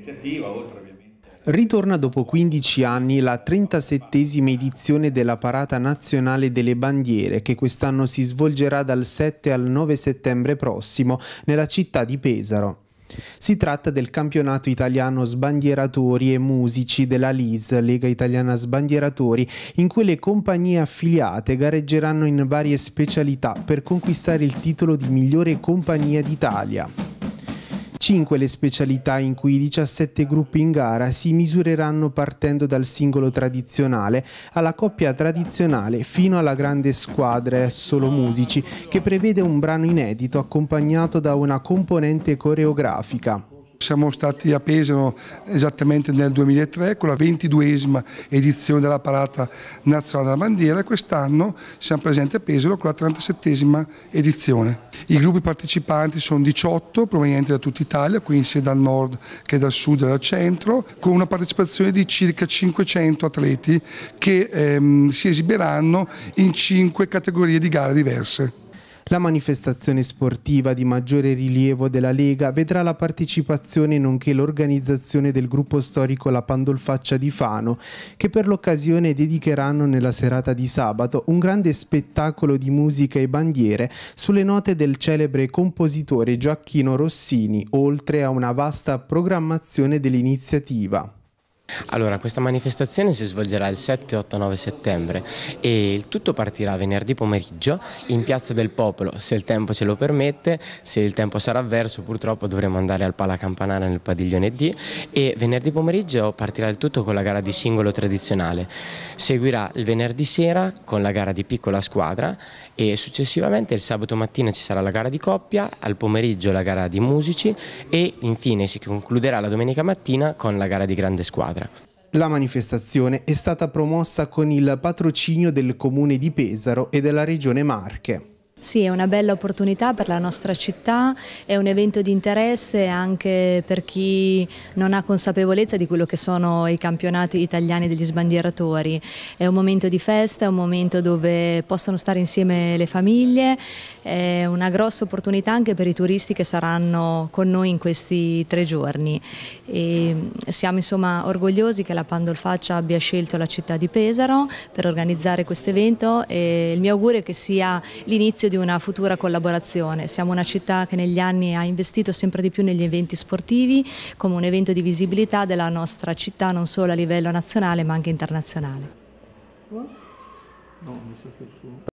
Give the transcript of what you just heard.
iniziativa, oltre ovviamente Ritorna dopo 15 anni la 37esima edizione della Parata Nazionale delle Bandiere che quest'anno si svolgerà dal 7 al 9 settembre prossimo nella città di Pesaro. Si tratta del campionato italiano sbandieratori e musici della LIS, Lega Italiana Sbandieratori, in cui le compagnie affiliate gareggeranno in varie specialità per conquistare il titolo di migliore compagnia d'Italia. 5 le specialità in cui i 17 gruppi in gara si misureranno partendo dal singolo tradizionale alla coppia tradizionale fino alla grande squadra solo musici che prevede un brano inedito accompagnato da una componente coreografica. Siamo stati a Pesano esattamente nel 2003 con la 22esima edizione della parata nazionale della bandiera e quest'anno siamo presenti a Pesaro con la 37esima edizione. I gruppi partecipanti sono 18 provenienti da tutta Italia, quindi sia dal nord che dal sud e dal centro, con una partecipazione di circa 500 atleti che ehm, si esibiranno in 5 categorie di gare diverse. La manifestazione sportiva di maggiore rilievo della Lega vedrà la partecipazione nonché l'organizzazione del gruppo storico La Pandolfaccia di Fano, che per l'occasione dedicheranno nella serata di sabato un grande spettacolo di musica e bandiere sulle note del celebre compositore Gioacchino Rossini, oltre a una vasta programmazione dell'iniziativa. Allora, questa manifestazione si svolgerà il 7, 8, 9 settembre e il tutto partirà venerdì pomeriggio in Piazza del Popolo, se il tempo ce lo permette, se il tempo sarà avverso purtroppo dovremo andare al Pala Campanana nel padiglione D e venerdì pomeriggio partirà il tutto con la gara di singolo tradizionale. Seguirà il venerdì sera con la gara di piccola squadra e successivamente il sabato mattina ci sarà la gara di coppia, al pomeriggio la gara di musici e infine si concluderà la domenica mattina con la gara di grande squadra. La manifestazione è stata promossa con il patrocinio del comune di Pesaro e della regione Marche. Sì, è una bella opportunità per la nostra città, è un evento di interesse anche per chi non ha consapevolezza di quello che sono i campionati italiani degli sbandieratori. È un momento di festa, è un momento dove possono stare insieme le famiglie, è una grossa opportunità anche per i turisti che saranno con noi in questi tre giorni. E mm, siamo insomma orgogliosi che la Pandolfaccia abbia scelto la città di Pesaro per organizzare questo evento e il mio augurio è che sia l'inizio di una futura collaborazione. Siamo una città che negli anni ha investito sempre di più negli eventi sportivi come un evento di visibilità della nostra città non solo a livello nazionale ma anche internazionale. No,